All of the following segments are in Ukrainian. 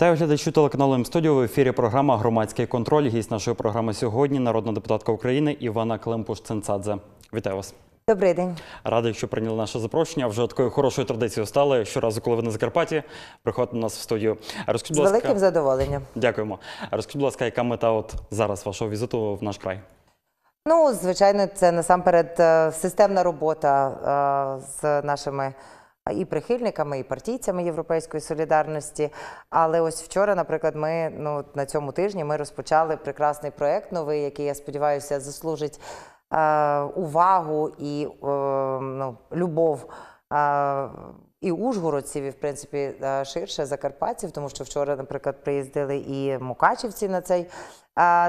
Вітаю глядачі телеканалу М-студіо. В ефірі програма Громадський контроль. Гість нашої програми сьогодні народна депутатка України Івана Климпуш-Ценцадзе. Вітаю вас. Добрий день. Радий, що прийняли наше запрошення. Вже такою хорошою традицією стали щоразу, коли ви на Закарпатті, приходите до нас в студію. Розкажіть, будь ласка, великим задоволенням. Дякуємо. Розкажіть, будь ласка, яка мета от зараз вашого візиту в наш край? Ну, звичайно, це насамперед е, системна робота е, з нашими і прихильниками, і партійцями Європейської солідарності. Але ось вчора, наприклад, ми ну на цьому тижні ми розпочали прекрасний проект новий, який я сподіваюся заслужить е, увагу і е, ну, любов. Е, і Ужгородців, і в принципі ширше Закарпатців, тому що вчора, наприклад, приїздили і Мукачівці на цей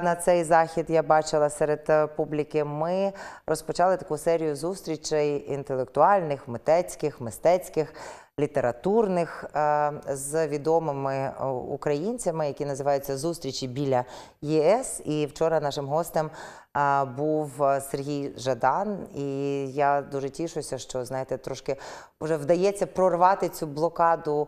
на цей захід я бачила серед е, публіки. Ми розпочали таку серію зустрічей інтелектуальних, митецьких, мистецьких, літературних е, з відомими е, українцями, які називаються зустрічі біля ЄС. І вчора нашим гостем був Сергій Жадан. І я дуже тішуся, що знаєте, трошки вже вдається прорвати цю блокаду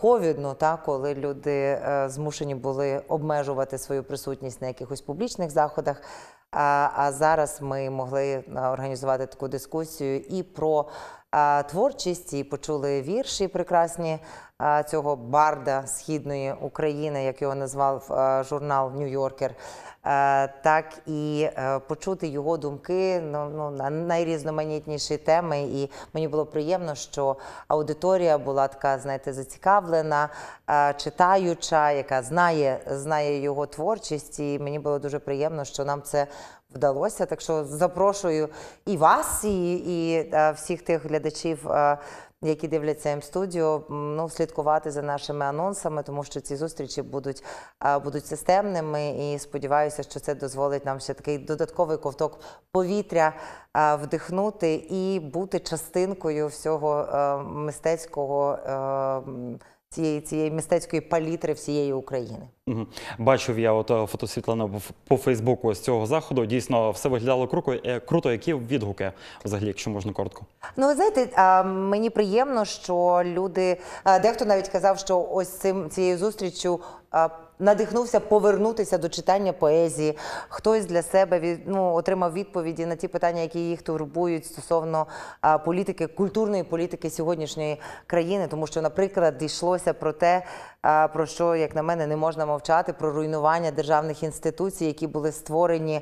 ковідну, та коли люди змушені були обмежувати свою присутність присутність на якихось публічних заходах. А, а зараз ми могли організувати таку дискусію і про а, творчість, і почули вірші прекрасні Е, цього барда східної України, як його назвав е, журнал Нью-Йоркер, так і е, почути його думки ну, ну, на найрізноманітніші теми. І мені було приємно, що аудиторія була така, знаєте, зацікавлена, читаюча, яка знає, знає його творчість. І мені було дуже приємно, що нам це. Вдалося, так що запрошую і вас, і і всіх тих глядачів які дивляться М-студіо, ну слідкувати за нашими анонсами, тому що ці зустрічі будуть будуть системними. І сподіваюся, що це дозволить нам ще такий додатковий ковток повітря вдихнути і бути частинкою всього е, мистецького. Е, цієї цієї містецької палітри всієї України. Угу. Бачив я от е, фотосвітлину по Фейсбуку з цього заходу. Дійсно, все виглядало е, круто. Які відгуки взагалі, якщо можна коротко? Ну ви знаєте, мені приємно, що люди дехто навіть казав, що ось цим цією зустрічю надихнувся повернутися до читання поезії. Хтось для себе від, ну, отримав відповіді на ті питання, які їх турбують стосовно політики, культурної політики сьогоднішньої країни, тому що, наприклад, йшлося про те, про що, як на мене, не можна мовчати, про руйнування державних інституцій, які були створені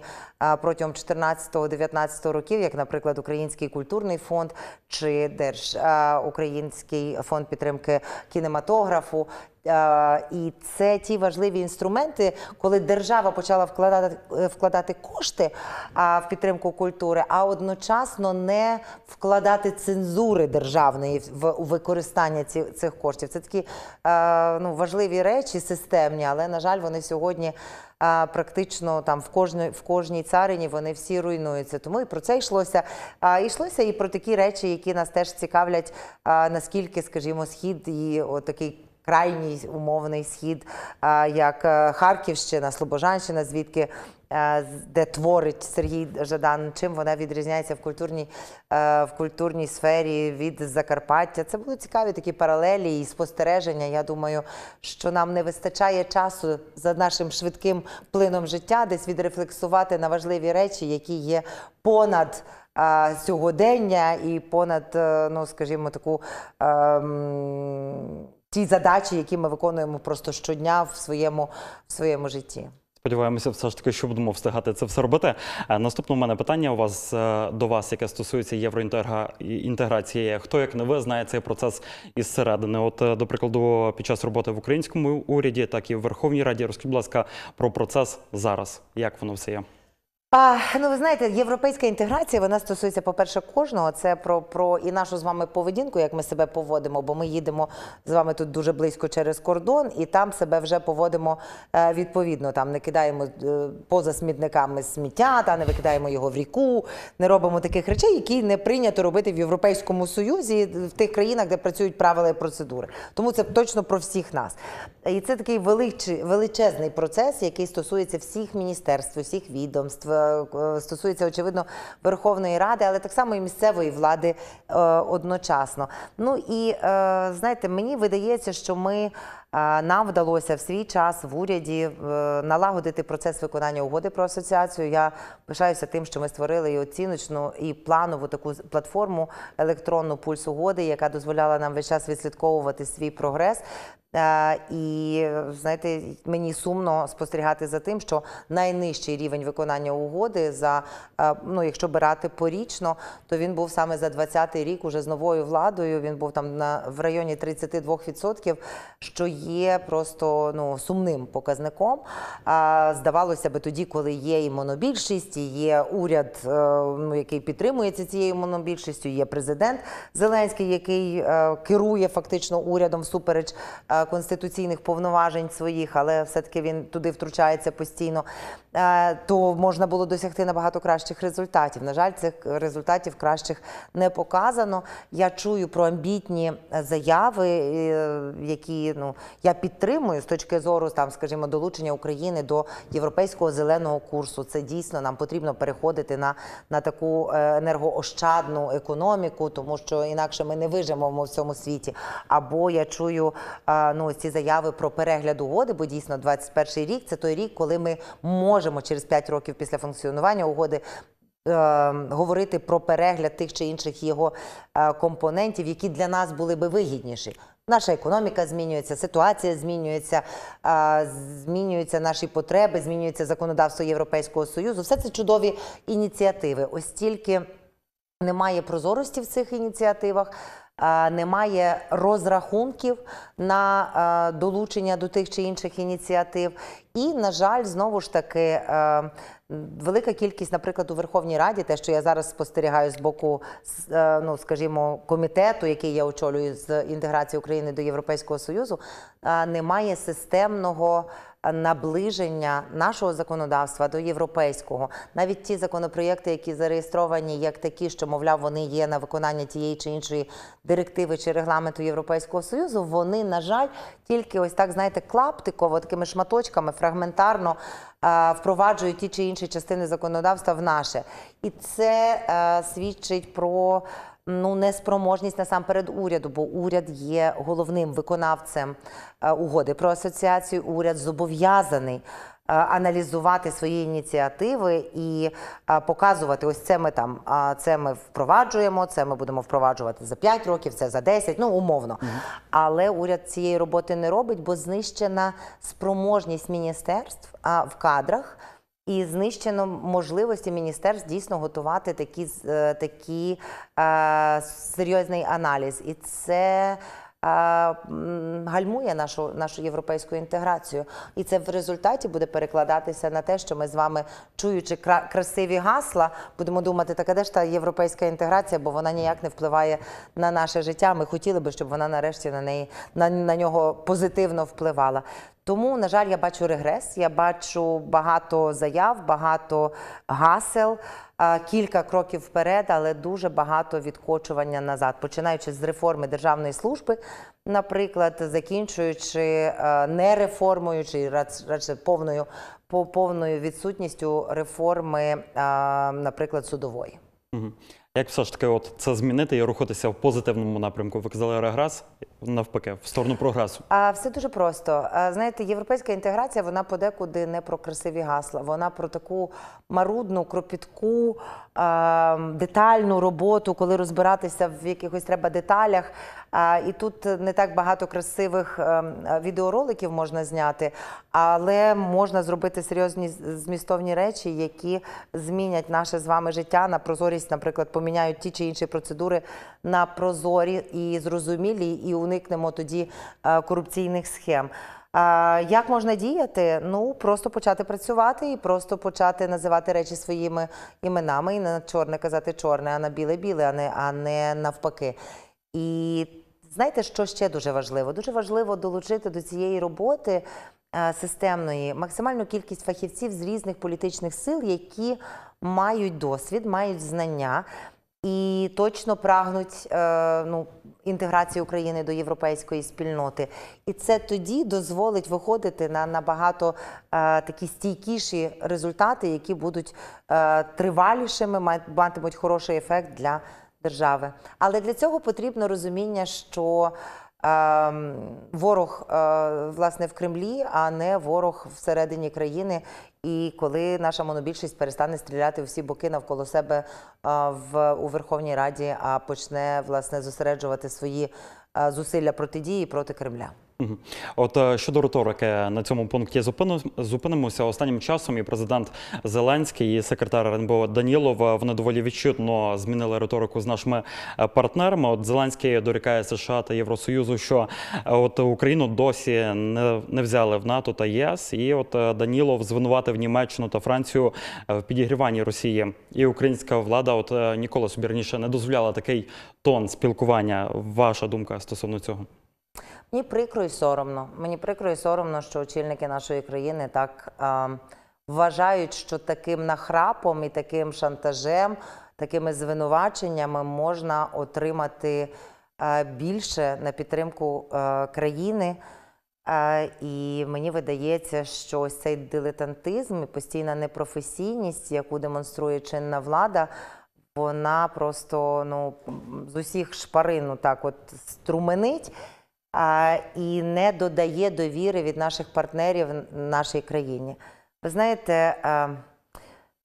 протягом 14-19 років, як, наприклад, Український культурний фонд чи Держ Український фонд підтримки кінематографу. І це ті важливі інструменти, коли держава почала вкладати е, вкладати кошти в підтримку культури, а одночасно не вкладати цензури державної в використання цих коштів. Це такі ну, важливі речі, системні, але на жаль, вони сьогодні. практично там в кожній в кожній царині вони всі руйнуються. Тому і про це йшлося. йшлося і про такі речі, які нас теж цікавлять. наскільки, скажімо, схід і такий крайній умовний схід, як е, Харківщина, Слобожанщина, звідки е, де творить Сергій Жадан, чим вона відрізняється в культурній е, в культурній сфері від Закарпаття. Це були цікаві такі паралелі і спостереження. Я думаю, що нам не вистачає часу за нашим швидким плином життя, десь відрефлексувати на важливі речі, які є понад. Сьогодення і понад, ну скажімо, таку ем, ті задачі, які ми виконуємо просто щодня в своєму в своєму житті. Сподіваємося, все ж таки, що будемо встигати це все робити. Е, наступне у мене питання у вас е, до вас, яке стосується євроінтеграції. Хто як не ви знає цей процес із середини? От, е, до прикладу, під час роботи в українському уряді, так і в Верховній Раді, розкажіть, будь ласка, про процес зараз. Як воно все є? А, Ну, ви знаєте, європейська інтеграція вона стосується, по-перше, кожного. Це про про і нашу з вами поведінку, як ми себе поводимо, бо ми їдемо з вами тут дуже близько через кордон, і там себе вже поводимо е, відповідно. Там не кидаємо е, поза смітниками сміття, та не викидаємо його в ріку, не робимо таких речей, які не прийнято робити в Європейському Союзі в тих країнах, де працюють правила і процедури. Тому це точно про всіх нас. І це такий величезний процес, який стосується всіх міністерств, всіх відомств. Е, е, стосується очевидно Верховної Ради, але так само і місцевої влади е, одночасно. Ну і знаєте, мені видається, що ми нам вдалося в свій час в уряді е, налагодити процес виконання угоди про асоціацію. Я пишаюся тим, що ми створили і оціночну і планову таку платформу електронну пульс угоди, яка дозволяла нам весь час відслідковувати свій прогрес. Е, і знаєте, мені сумно спостерігати за тим, що найнижчий рівень виконання угоди за е, ну, якщо брати порічно, то він був саме за 20-й рік уже з новою владою. Він був там на в районі 32%, що є є просто ну сумним показником. здавалося би, тоді, коли є і монобільшість, і є уряд, е, ну який підтримується цією монобільшістю, є президент Зеленський, який е, керує фактично урядом всупереч е, конституційних повноважень своїх, але все-таки він туди втручається постійно. То можна було досягти набагато кращих результатів. На жаль, цих результатів кращих не показано. Я чую про амбітні заяви, які ну я підтримую з точки зору там, скажімо, долучення України до європейського зеленого курсу. Це дійсно нам потрібно переходити на на таку е, енергоощадну економіку, тому що інакше ми не виживемо в цьому світі. Або я чую ну ці заяви про перегляд угоди, бо дійсно 21 рік це той рік, коли ми можемо через 5 років після функціонування угоди Ем, говорити про перегляд тих чи інших його е, компонентів, які для нас були би вигідніші. Наша економіка змінюється, ситуація змінюється, е, змінюються наші потреби, змінюється законодавство Європейського союзу. Все це чудові ініціативи. Ось тільки немає прозорості в цих ініціативах немає розрахунків на долучення до тих чи інших ініціатив. І, на жаль, знову ж таки. Е, велика кількість, наприклад, у Верховній Раді, те, що я зараз спостерігаю з боку, е, ну скажімо, комітету, який я очолюю з інтеграції України до Європейського союзу, е, немає системного наближення нашого законодавства до європейського, навіть ті законопроєкти, які зареєстровані як такі, що мовляв, вони є на виконання тієї чи іншої директиви чи регламенту Європейського союзу, вони на жаль тільки ось так знаєте клаптиково такими шматочками фрагментарно впроваджують ті чи інші частини законодавства в наше, і це е, свідчить про ну неспроможність насамперед уряду, бо уряд є головним виконавцем е, угоди про асоціацію. Уряд зобов'язаний. Е, аналізувати свої ініціативи і е, показувати ось це ми там. це ми впроваджуємо, це ми будемо впроваджувати за 5 років, це за 10, ну умовно. Mm Але уряд цієї роботи не робить, бо знищена спроможність міністерств в кадрах і знищено можливості міністерств дійсно готувати такі е, такі е, серйозний аналіз, і це е, гальмує нашу нашу європейську інтеграцію. І це в результаті буде перекладатися на те, що ми з вами, чуючи красиві гасла, будемо думати, така де ж та європейська інтеграція, бо вона ніяк не впливає на наше життя. Ми хотіли би, щоб вона нарешті на неї на, на нього позитивно впливала. Тому, на жаль, я бачу регрес, я бачу багато заяв, багато гасел, е, кілька кроків вперед, але дуже багато відкочування назад, починаючи з реформи державної служби, наприклад, закінчуючи е, не реформою чи радше повною повною відсутністю реформи, е, наприклад, судової. Як все ж таки, от це змінити і рухатися в позитивному напрямку? Ви казали регрес навпаки, в сторону прогресу? А все дуже просто. Знаєте, європейська інтеграція вона подекуди не про красиві гасла. Вона про таку марудну, кропітку, детальну роботу, коли розбиратися в якихось треба деталях. І тут не так багато красивих ем, е, відеороликів можна зняти, але можна зробити серйозні змістовні речі, які змінять наше з вами життя на прозорість, наприклад, поміняють ті чи інші процедури на прозорі і зрозумілі, і уникнемо тоді е, корупційних схем. Як можна діяти? Ну просто почати працювати і просто почати називати речі своїми іменами і не на чорне казати чорне, а на біле біле, а не а не навпаки. І Знаєте, що ще дуже важливо? Дуже важливо долучити до цієї роботи е, системної максимальну кількість фахівців з різних політичних сил, які мають досвід, мають знання. І точно прагнуть е, ну, інтеграції України до європейської спільноти, і це тоді дозволить виходити на набагато е, такі стійкіші результати, які будуть тривалішими, матимуть хороший ефект для держави. Але для цього потрібно розуміння, що ем, Ворог е, власне в Кремлі, а не ворог всередині країни. І коли наша монобільшість перестане стріляти у всі боки навколо себе е, в у Верховній Раді, а почне власне зосереджувати свої е, зусилля протидії проти Кремля. От е, щодо риторики, на цьому пункті зупинимося останнім часом. І президент Зеленський і секретар РНБО Данілов е, вони доволі відчутно змінили риторику з нашими е, партнерами. От Зеленський дорікає США та Євросоюзу, що от Україну досі не, не взяли в НАТО та ЄС. І от Данілов звинуватив Німеччину та Францію в підігріванні Росії. І українська влада, от ніколи собі раніше не дозволяла такий тон спілкування. Ваша думка стосовно цього? Мені прикро і соромно. Мені прикро і соромно, що очільники нашої країни так е, вважають, що таким нахрапом і таким шантажем, такими звинуваченнями можна отримати е, більше на підтримку е, країни. Е, і мені видається, що ось цей дилетантизм і постійна непрофесійність, яку демонструє чинна влада. Вона просто ну з усіх шпарин так от струменить і не додає довіри від наших партнерів нашій країні. Ви знаєте,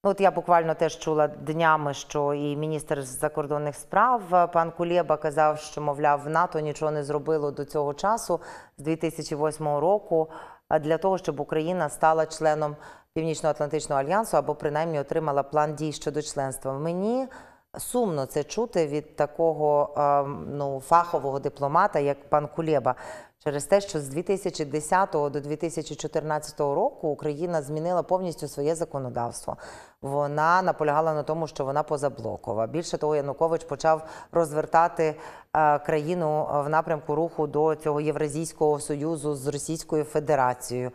ну, от я буквально теж чула днями, що і міністр закордонних справ пан Кулєба казав, що мовляв, в НАТО нічого не зробило до цього часу з 2008 року. для того, щоб Україна стала членом Північно-Атлантичного альянсу або принаймні отримала план дій щодо членства. Мені Сумно це чути від такого ну, фахового дипломата, як пан Кулєба, через те, що з 2010 до 2014 року Україна змінила повністю своє законодавство. Вона наполягала на тому, що вона позаблокова. Більше того, Янукович почав розвертати країну в напрямку руху до цього Євразійського союзу з Російською Федерацією.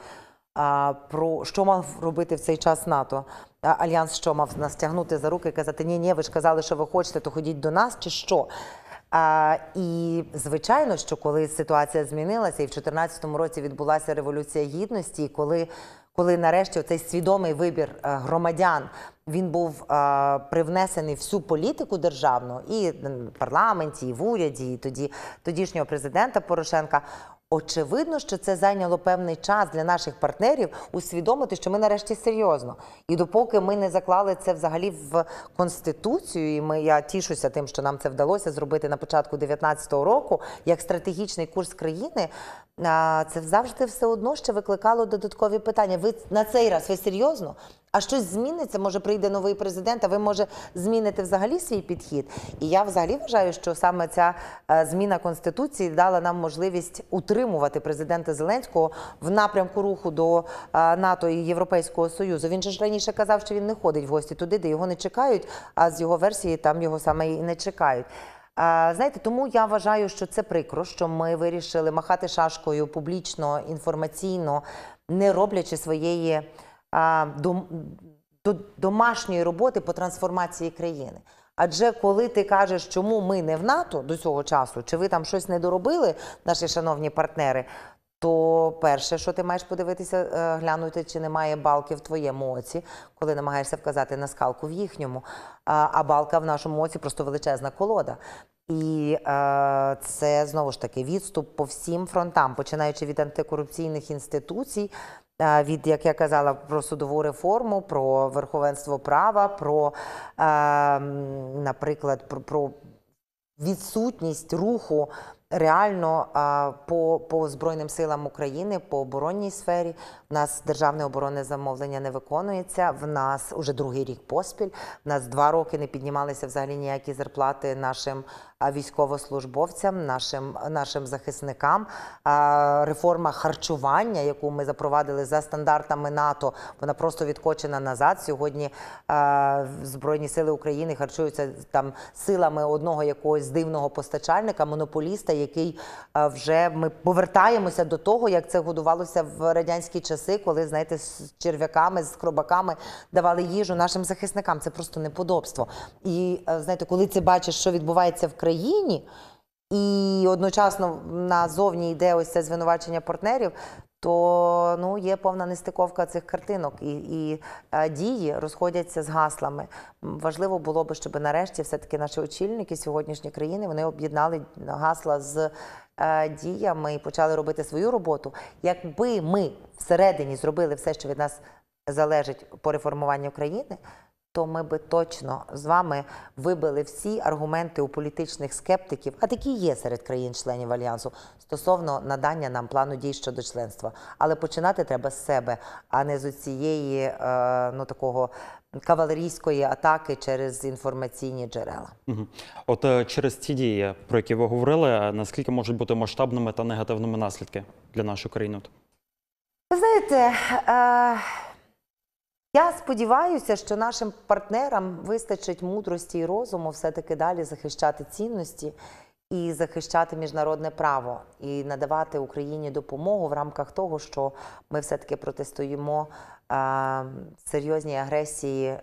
Про що мав робити в цей час НАТО? Альянс що мав нас тягнути за руки і казати Ні, ні, ви ж казали, що ви хочете, то ходіть до нас чи що. А, І звичайно, що коли ситуація змінилася, і в 2014 році відбулася революція гідності, і коли коли нарешті цей свідомий вибір е, громадян він був а, е, привнесений всю політику державну і в парламенті, і в уряді, і тоді тодішнього президента Порошенка. Очевидно, що це зайняло певний час для наших партнерів усвідомити, що ми нарешті серйозно. І допоки ми не заклали це взагалі в конституцію, і ми я тішуся тим, що нам це вдалося зробити на початку 2019 року, як стратегічний курс країни, це завжди все одно ще викликало додаткові питання. Ви на цей раз ви серйозно? А щось зміниться, може прийде новий президент, а ви може зміните взагалі свій підхід. І я взагалі вважаю, що саме ця е, зміна конституції дала нам можливість утримувати президента Зеленського в напрямку руху до е, НАТО і Європейського союзу. Він же ж раніше казав, що він не ходить в гості туди, де його не чекають. А з його версії там його саме і не чекають. Е, знаєте, тому я вважаю, що це прикро, що ми вирішили махати шашкою публічно інформаційно, не роблячи своєї до, до домашньої роботи по трансформації країни. Адже коли ти кажеш, чому ми не в НАТО до цього часу, чи ви там щось не доробили, наші шановні партнери, то перше, що ти маєш подивитися, е, глянути, чи немає балки в твоєму оці, коли намагаєшся вказати на скалку в їхньому, а балка в нашому оці просто величезна колода. І е, це знову ж таки відступ по всім фронтам, починаючи від антикорупційних інституцій, від як я казала про судову реформу, про верховенство права, про, ем, наприклад, про. Відсутність руху реально по по Збройним силам України по оборонній сфері в нас державне оборонне замовлення не виконується. В нас уже другий рік поспіль. В нас два роки не піднімалися взагалі ніякі зарплати нашим військовослужбовцям, нашим нашим захисникам. Реформа харчування, яку ми запровадили за стандартами НАТО, вона просто відкочена назад. Сьогодні збройні сили України харчуються там силами одного якогось дивного постачальника, монополіста який е, вже ми повертаємося до того, як це годувалося в радянські часи, коли знаєте, з черв'яками, з хробаками давали їжу нашим захисникам. Це просто неподобство. І е, знаєте, коли ти бачиш, що відбувається в країні. І одночасно назовні йде ось це звинувачення партнерів то ну є повна нестиковка цих картинок і і е, дії розходяться з гаслами. Важливо було би, щоб нарешті все таки наші очільники сьогоднішньої країни вони об'єднали гасла з. Е, діями і почали робити свою роботу. Якби ми всередині зробили все, що від нас залежить по реформуванню країни, то ми би точно з вами вибили всі аргументи у політичних скептиків, а такі є серед країн-членів альянсу стосовно надання нам плану дій щодо членства. Але починати треба з себе, а не з оцієї е, ну такого кавалерійської атаки через інформаційні джерела. От е, через ці дії, про які ви говорили, е, наскільки можуть бути масштабними та негативними наслідки для нашої країни? Ви знаєте. Е... Я сподіваюся, що нашим партнерам вистачить мудрості і розуму все-таки далі захищати цінності і захищати міжнародне право, і надавати Україні допомогу в рамках того, що ми все таки протистоїмо. Е, серйозній агресії е,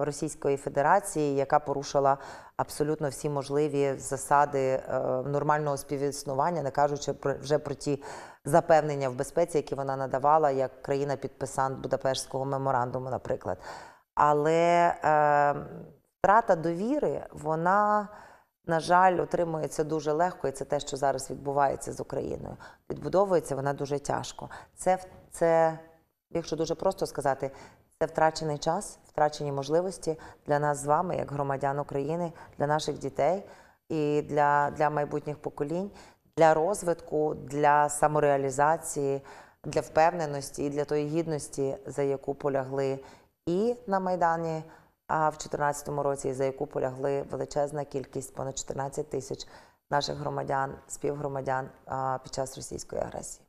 Російської Федерації, яка порушила абсолютно всі можливі засади е, нормального співіснування, не кажучи вже про ті запевнення в безпеці, які вона надавала як країна-підписант Будапештського меморандуму, наприклад. Але втрата довіри, вона. На жаль, отримується дуже легко, і це те, що зараз відбувається з Україною. Відбудовується вона дуже тяжко. Це це якщо дуже просто сказати, це втрачений час, втрачені можливості для нас з вами, як громадян України, для наших дітей і для, для майбутніх поколінь, для розвитку, для самореалізації, для впевненості і для тої гідності, за яку полягли і на Майдані. А в 2014 році, за яку полягли величезна кількість, понад 14 тисяч наших громадян, співгромадян під час російської агресії.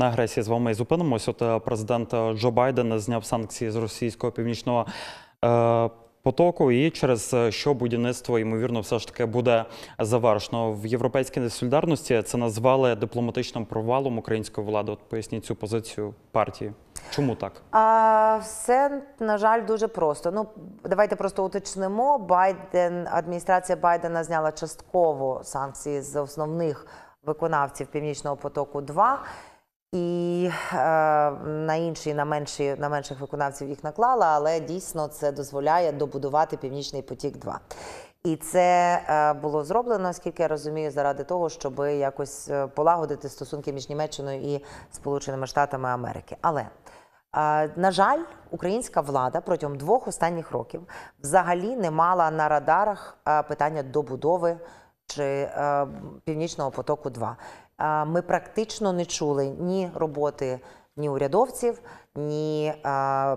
На агресії з вами і зупинимось. От е, президент е, Джо Байден зняв санкції з російського північного е, потоку, і через е, що будівництво ймовірно все ж таки буде завершено в європейській несолідарності. Це назвали дипломатичним провалом української влади. От поясніть цю позицію партії. Чому так? А, Все на жаль дуже просто. Ну давайте просто уточнимо. Байден адміністрація Байдена зняла частково санкції з основних виконавців північного потоку. потоку-2». І е, на інші, на менші, на менших виконавців їх наклала, але дійсно це дозволяє добудувати Північний потік. 2 і це е, було зроблено, скільки я розумію, заради того, щоб якось е, полагодити стосунки між Німеччиною і Сполученими Штатами Америки. Але е, на жаль, українська влада протягом двох останніх років взагалі не мала на радарах е, питання добудови чи е, північного потоку. 2 ми практично не чули ні роботи, ні урядовців, ні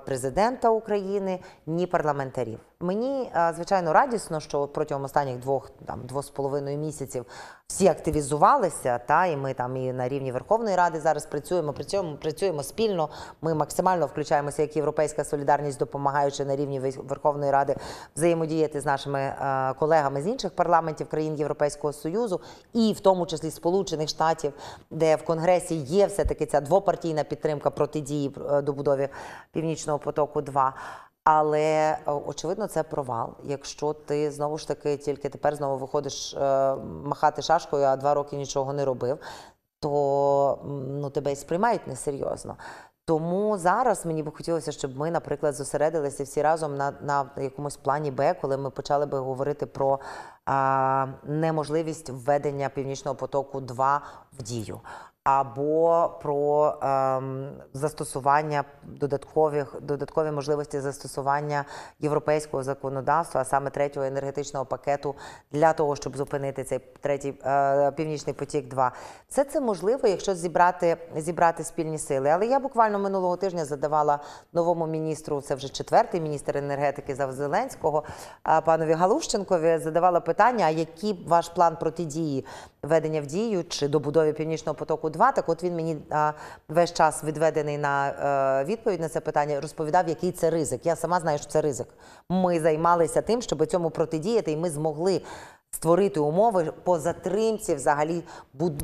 президента України, ні парламентарів. Мені звичайно радісно, що протягом останніх двох там двох з половиною місяців всі активізувалися. Та і ми там і на рівні Верховної Ради зараз працюємо. При цьому працюємо спільно. Ми максимально включаємося, як європейська солідарність, допомагаючи на рівні Верховної Ради взаємодіяти з нашими е, колегами з інших парламентів країн Європейського союзу, і в тому числі Сполучених Штатів, де в Конгресі є все таки ця двопартійна підтримка протидії до. Е, добудові північного потоку. 2 але очевидно, це провал. Якщо ти знову ж таки тільки тепер знову виходиш е, махати шашкою, а два роки нічого не робив, то ну тебе і сприймають несерйозно. Тому зараз мені б хотілося, щоб ми, наприклад, зосередилися всі разом на на якомусь плані Б, коли ми почали би говорити про а, неможливість введення північного потоку 2 в дію або про ем, застосування додаткових додаткові можливості застосування європейського законодавства, а саме третього енергетичного пакету для того, щоб зупинити цей третій е, північний потік. 2 все це можливо, якщо зібрати зібрати спільні сили. Але я буквально минулого тижня задавала новому міністру, це вже четвертий міністр енергетики за Зеленського, е, панові Галущенкові. Задавала питання: а який ваш план протидії ведення в дію чи добудові північного потоку? 2. Так от він мені весь час відведений на е, відповідь на це питання, розповідав, який це ризик. Я сама знаю, що це ризик. Ми займалися тим, щоб цьому протидіяти, і ми змогли. Створити умови по затримці, взагалі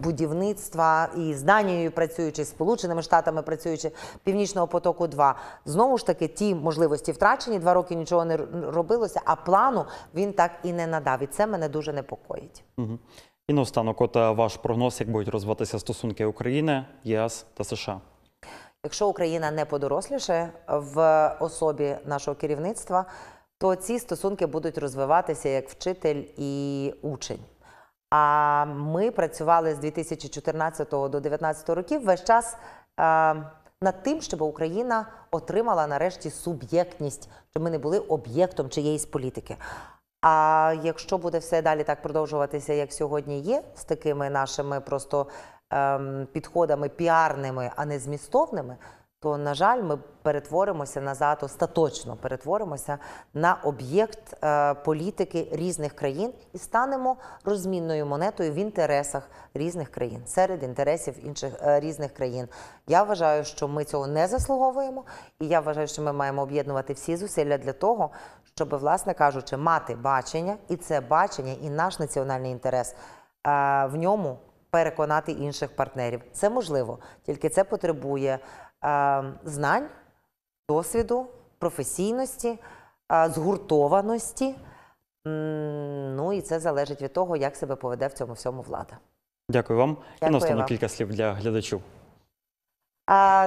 будівництва і з Данією працюючи з Сполученими Штатами, працюючи північного потоку, 2 знову ж таки ті можливості втрачені два роки нічого не робилося. А плану він так і не надав. І це мене дуже непокоїть. Угу. І наостанок, от е, ваш прогноз, як будуть розвиватися стосунки України, ЄС та США. Якщо Україна не подоросліше в особі нашого керівництва, то ці стосунки будуть розвиватися як вчитель і учень. А ми працювали з 2014 до 2019 років весь час е, над тим, щоб Україна отримала нарешті суб'єктність, щоб ми не були об'єктом чиєїсь політики. А якщо буде все далі так продовжуватися, як сьогодні є, з такими нашими просто ем, підходами піарними, а не змістовними, то на жаль, ми перетворимося назад, остаточно перетворимося на об'єкт е, політики різних країн і станемо розмінною монетою в інтересах різних країн серед інтересів інших е, різних країн. Я вважаю, що ми цього не заслуговуємо, і я вважаю, що ми маємо об'єднувати всі зусилля для того, щоб, власне кажучи, мати бачення, і це бачення, і наш національний інтерес е, в ньому переконати інших партнерів. Це можливо, тільки це потребує е, знань, досвіду, професійності, е, згуртованості. Ну і це залежить від того, як себе поведе в цьому всьому влада. Дякую вам. Дякую І наостанок кілька слів для глядачів.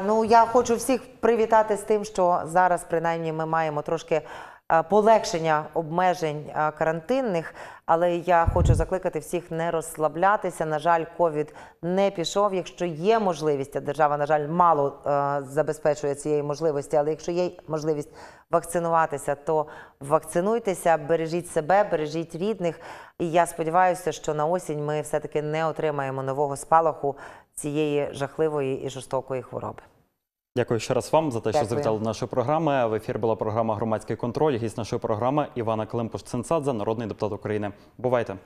Ну я хочу всіх привітати з тим, що зараз принаймні ми маємо трошки Е, полегшення обмежень е, карантинних. Але я хочу закликати всіх не розслаблятися. На жаль, ковід не пішов. Якщо є можливість, а держава на жаль мало е, забезпечує цієї можливості, але якщо є можливість вакцинуватися, то вакцинуйтеся, бережіть себе, бережіть рідних. І я сподіваюся, що на осінь ми все таки не отримаємо нового спалаху цієї жахливої і жорстокої хвороби. Дякую ще раз вам за те, Дякую. що завітали до нашої програми. В ефір була програма Громадський контроль. Гість нашої програми Івана Климпуш-Цинцадзе, народний депутат України. Бувайте.